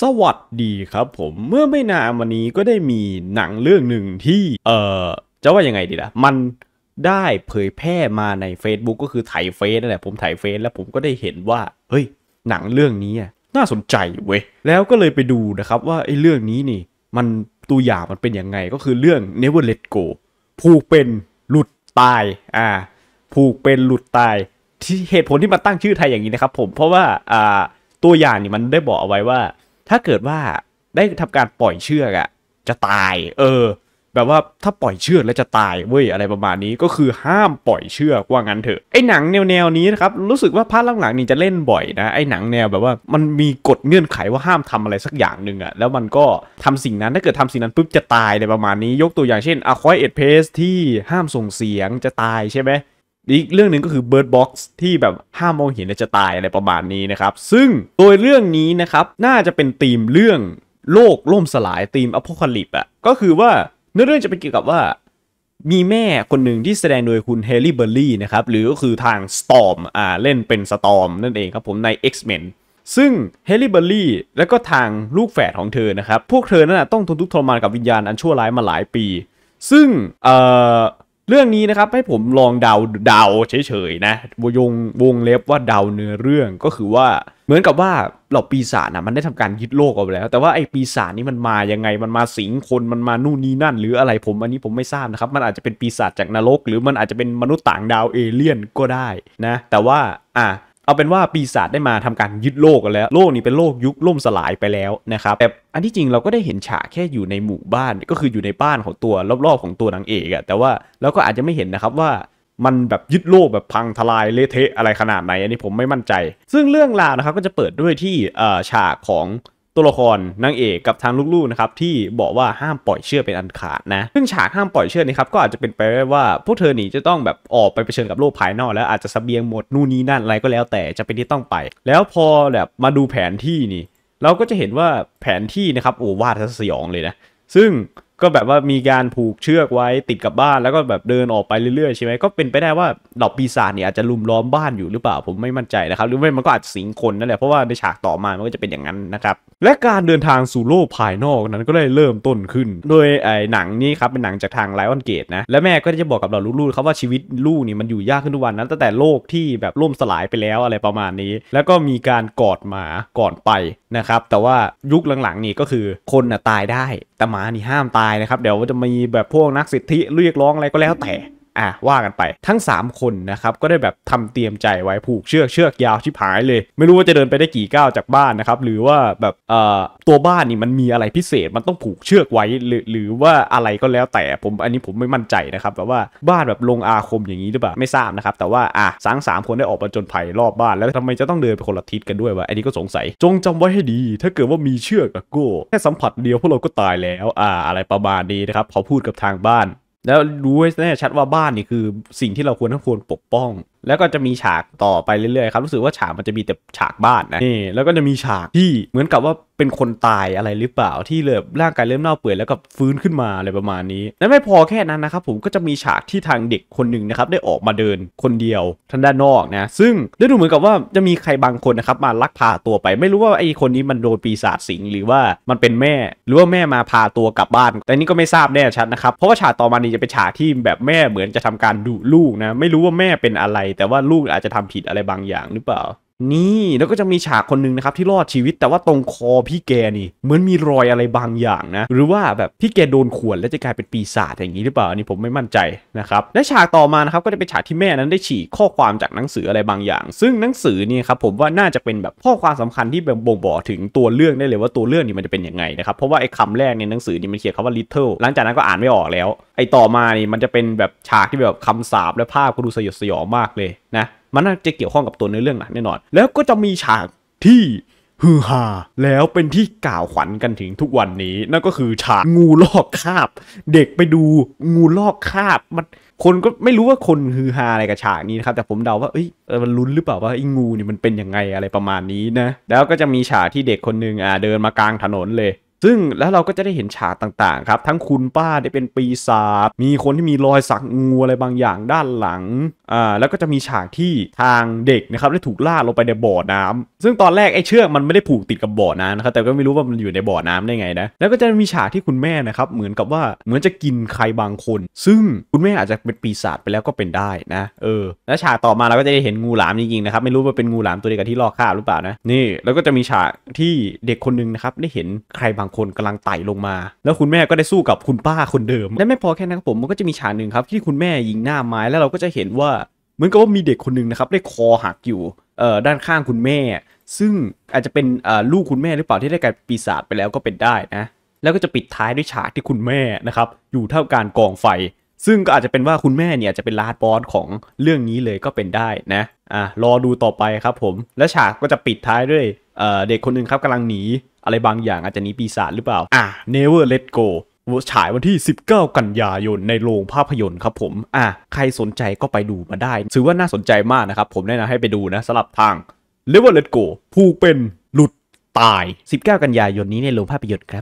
สวัสดีครับผมเมื่อไม่นานวันนี้ก็ได้มีหนังเรื่องหนึ่งที่เอ่อจะว่ายังไงดีล่ะมันได้เผยแพร่มาใน Facebook ก็คือถ่ายเฟซนั่นแหละผมถ่ายเฟซแล้วผมก็ได้เห็นว่าเฮ้ย หนังเรื่องนี้น่าสนใจเว้ยแล้วก็เลยไปดูนะครับ ว่าไอ้เรื่องนี้นี่มันตัวอย่างมันเป็นยังไงก็คือเรื่อง Never Let Go ผูกเป็นหลุดตาย อ่า ผูกเป็นหลุดตาย ที่เหตุผลที่มาตั้งชื่อไทยอย่างนี้นะครับผมเพราะว่าอ่าตัวอย่างนี่มันได้บอกเอาไว้ว่าถ้าเกิดว่าได้ทำการปล่อยเชือกอะจะตาย เออ แบบว่าถ้าปล่อยเชือกแล้วจะตายเว้ยอะไรประมาณนี้ก็คือห้ามปล่อยเชือกว่างั้นเถอะไอ้หนังแนวแนวนี้นะครับ รู้สึกว่าภาคหลังๆนี่จะเล่นบ่อยนะไอ้หนังแนวแบบว่ามันมีกฎเงื่อนไขว่าห้ามทำอะไรสักอย่างหนึ่งอะแล้วมันก็ทำสิ่งนั้นถ้าเกิดทำสิ่งนั้นปุ๊บจะตายอะไรประมาณนี้ ยกตัวอย่างเช่นอะคอยเอ็ดเพสที่ห้ามส่งเสียงจะตายใช่ไหมอีกเรื่องหนึ่งก็คือ Bird Box ที่แบบห้ามมองเห็นและจะตายอะไรประมาณนี้นะครับ ซึ่งโดยเรื่องนี้นะครับ น่าจะเป็นธีมเรื่องโลกล่มสลายธีมอพอลิปอะก็คือว่าเนื้อเรื่องจะเป็นเกี่ยวกับว่า มีแม่คนหนึ่งที่แสดงโดยคุณเฮลี่เบอร์รี่นะครับ หรือก็คือทางสตอมอ่า เล่นเป็นสตอมนั่นเองครับผมใน X-Men ซึ่งเฮล่เบอร์รี่และก็ทางลูกแฝดของเธอนะครับ พวกเธอนั่นต้องทนทุกข์ทรมานกับวิญญาณอันชั่วร้ายมาหลายปี ซึ่งเอ่อเรื่องนี้นะครับ ให้ผมลองเดาเดาเฉยๆนะวยงวงเล็บว่าเดาเนื้อเรื่องก็คือว่าเหมือนกับว่าเหล่าปีศาจนะมันได้ทำการยึดโลกเอาไปแล้ว แต่ว่าไอ้ปีศาจนี่มันมายังไงมันมาสิงคนมันมานู่นนี่นั่น หรืออะไรผมอันนี้ผมไม่ทราบนะครับ มันอาจจะเป็นปีศาจจากนรก หรือมันอาจจะเป็นมนุษย์ต่างดาวเอเลี่ยนก็ได้นะ แต่ว่าอ่ะเอาเป็นว่าปีศาจได้มาทำการยึดโลกกันแล้ว โลกนี้เป็นโลกยุคล่มสลายไปแล้วนะครับแต่อันที่จริงเราก็ได้เห็นฉากแค่อยู่ในหมู่บ้านก็คืออยู่ในบ้านของตัวรอบๆของตัวนางเอกอะแต่ว่าเราก็อาจจะไม่เห็นนะครับว่ามันแบบยึดโลกแบบพังทลายเละเทะ อะไรขนาดไหนอันนี้ผมไม่มั่นใจ ซึ่งเรื่องราวนะครับก็จะเปิดด้วยที่ฉากของตัวละครนางเอกกับทางลูกๆนะครับที่บอกว่าห้ามปล่อยเชือกเป็นอันขาดนะซึ่งฉากห้ามปล่อยเชือกนี่ครับก็อาจจะเป็นไปได้ว่าพวกเธอหนีจะต้องแบบออกไปเผชิญกับโลกภายนอก แล้วอาจจะสเบียงหมดนู่นนี่นั่นอะไรก็แล้วแต่จะเป็นที่ต้องไป แล้วพอแบบมาดูแผนที่นี่ เราก็จะเห็นว่าแผนที่นะครับโอ้วาดทัศสยองเลยนะซึ่งก็แบบว่ามีการผูกเชือกไว้ติดกับบ้าน แล้วก็แบบเดินออกไปเรื่อยๆใช่ไหมก็เป็นไปได้ว่าดอกปีศาจเนี่ยอาจจะลุมล้อมบ้านอยู่หรือเปล่าผมไม่มั่นใจนะครับ หรือไม่มันก็อาจสิงคนนั่นแหละเพราะว่าในฉากต่อมามันก็จะเป็นอย่างนั้นนะครับและการเดินทางสู่โลกภายนอกนั้นก็ได้เริ่มต้นขึ้น โดยไอ้หนังนี้ครับเป็นหนังจากทางไลออนเกตนะและแม่ก็จะบอกกับเราลูกๆครับว่าชีวิตลูกนี่มันอยู่ยากขึ้นทุกวันนั้นตั้งแต่โลกที่แบบล่มสลายไปแล้วอะไรประมาณนี้ แล้วก็มีการกอดหมาก่อนไปนะครับแต่ว่ายุคหลังๆ นี่ก็คือคนน่ะตายได้แต่หมานี่ห้ามตายนยนะครับเดี๋ยวจะมีแบบพวกนักสิทธิเรียกร้องอะไรก็แล้วแต่อ่ะว่ากันไปทั้ง 3 คนนะครับก็ได้แบบทำเตรียมใจไว้ผูกเชือกเชือกยาวชิบหายเลย ไม่รู้ว่าจะเดินไปได้กี่ก้าวจากบ้านนะครับหรือว่าแบบเอ่อตัวบ้านนี่มันมีอะไรพิเศษมันต้องผูกเชือกไว้หรือหรือว่าอะไรก็แล้วแต่ผมอันนี้ผมไม่มั่นใจนะครับแบบว่าบ้านแบบลงอาคมอย่างนี้หรือเปล่าไม่ทราบนะครับแต่ว่าอ่ะสังสามคนได้ออกมาจนภัยรอบบ้าน แล้วทำไมจะต้องเดินไปคนละทิศกันด้วยวะอันนี้ก็สงสัย จงจำไว้ให้ดี ถ้าเกิดว่ามีเชือกโก้แค่สัมผัสเดียวพวกเราก็ตายแล้วอ่าอะไรประมาณนี้นะครับพอพูดกับทางบ้านแล้วรู้แน่ชัดว่าบ้านนี่คือ สิ่งที่เราควรทั้งควรปกป้อง แล้วก็จะมีฉากต่อไปเรื่อยๆครับ รู้สึกว่าฉากมันจะมีแต่ฉากบ้านนะนี่แล้วก็จะมีฉากที่เหมือนกับว่าเป็นคนตายอะไรหรือเปล่าที่เริ่มร่างกายเริ่มเน่าเปื่อยแล้วก็ฟื้นขึ้นมาอะไรประมาณนี้ และไม่พอแค่นั้นนะครับผมก็จะมีฉากที่ทางเด็กคนหนึ่งนะครับได้ออกมาเดินคนเดียวทางด้านนอกนะซึ่งได้ดูเหมือนกับว่าจะมีใครบางคนนะครับมาลักพาตัวไป ไม่รู้ว่าไอ้คนนี้มันโดนปีศาจสิงหรือว่ามันเป็นแม่หรือว่าแม่มาพาตัวกลับบ้าน แต่นี่ก็ไม่ทราบแน่ชัดนะครับเพราะว่าฉากต่อมานี้จะเป็นฉากที่แบบแม่เหมือนจะทำการดุลูกนะไม่รู้ว่าแม่เป็นอะไรแต่ว่าลูกอาจจะทำผิดอะไรบางอย่างหรือเปล่านี่แล้วก็จะมีฉากคนหนึ่งนะครับที่รอดชีวิตแต่ว่าตรงคอพี่แกนี่เหมือนมีรอยอะไรบางอย่างนะหรือว่าแบบพี่แกโดนข่วนแล้วจะกลายเป็นปีศาจอย่างนี้หรือเปล่าอันนี้ผมไม่มั่นใจนะครับ และฉากต่อมานะครับก็จะเป็นฉากที่แม่นั้นได้ฉีกข้อความจากหนังสืออะไรบางอย่าง ซึ่งหนังสือนี่ครับผมว่าน่าจะเป็นแบบข้อความสำคัญที่แบบบ่งบอกถึงตัวเรื่องได้เลยว่าตัวเรื่องนี่มันจะเป็นยังไงนะครับ เพราะว่าไอ้คำแรกในหนังสือนี่มันเขียนคำว่า little หลังจากนั้นก็อ่านไม่ออกแล้วไอต่อมานี่มันจะเป็นแบบฉากที่แบบคำสาบและภาพก็ดูสยดสยองมากเลยนะมันน่าจะเกี่ยวข้องกับตัวเนื้อเรื่องหนักแน่นอน แล้วก็จะมีฉากที่ฮือฮาแล้วเป็นที่กล่าวขวัญกันถึงทุกวันนี้นั่นก็คือฉากงูลอกคาบ เด็กไปดูงูลอกคาบมันคนก็ไม่รู้ว่าคนฮือฮาอะไรกับฉากนี้นะครับ แต่ผมเดาว่าเอ้ย มันลุ้นหรือเปล่าว่าไอ้งูนี่มันเป็นยังไงอะไรประมาณนี้นะแล้วก็จะมีฉากที่เด็กคนหนึ่งอ่าเดินมากลางถนนเลยซึ่งแล้วเราก็จะได้เห็นฉากต่างๆครับ ทั้งคุณป้าได้เป็นปีศาจมีคนที่มีรอยสักงูอะไรบางอย่างด้านหลังอ่าแล้วก็จะมีฉากที่ทางเด็กนะครับได้ถูกล่าลงไปในบ่อน้ำ ซึ่งตอนแรกไอ้เชือกมันไม่ได้ผูกติดกับบ่อน้ำนะครับแต่ก็ไม่รู้ว่ามันอยู่ในบ่อน้ำได้ไงนะแล้วก็จะมีฉากที่คุณแม่นะครับเหมือนกับว่าเหมือนจะกินใครบางคน ซึ่งคุณแม่อาจจะเป็นปีศาจไปแล้วก็เป็นได้นะเออ และฉากต่อมาเราก็จะได้เห็นงูหลามจริงๆนะครับไม่รู้ว่าเป็นงูหลามตัวเดียวกับที่ลอกคาบหรือเปล่านะนี่แล้วก็จะมีฉากที่เด็กคนนึงนะครับได้เห็นใครบางคนกำลังไต่ลงมา แล้วคุณแม่ก็ได้สู้กับคุณป้าคนเดิมและไม่พอแค่นั้นครับผมมันก็จะมีฉากหนึ่งครับ ที่คุณแม่ยิงหน้าไม้แล้วเราก็จะเห็นว่า เหมือนกับว่ามีเด็กคนหนึ่งนะครับได้คอหักอยู่เอ่อด้านข้างคุณแม่ ซึ่งอาจจะเป็นเอ่อลูกคุณแม่หรือเปล่าที่ได้กลายปีศาจไปแล้วก็เป็นได้นะ แล้วก็จะปิดท้ายด้วยฉากที่คุณแม่นะครับอยู่เท่าการกองไฟ ซึ่งก็อาจจะเป็นว่าคุณแม่เนี่ยจะเป็นลาดบอสของเรื่องนี้เลยก็เป็นได้นะอ่ะรอดูต่อไปครับผม และฉากก็จะปิดท้ายด้วยเด็กคนหนึ่งครับกำลังหนีอะไรบางอย่างอาจจะนี้ปีศาจหรือเปล่า อ่ะ Never Let Go ฉายวันที่ 19 กันยายนในโรงภาพยนตร์ครับผม อ่ะ ใครสนใจก็ไปดูมาได้ ถือว่าน่าสนใจมากนะครับ ผมแนะนำให้ไปดูนะสลับทาง Never Let Go ผู้เป็นหลุดตาย 19 กันยายนนี้ในโรงภาพยนตร์ครับ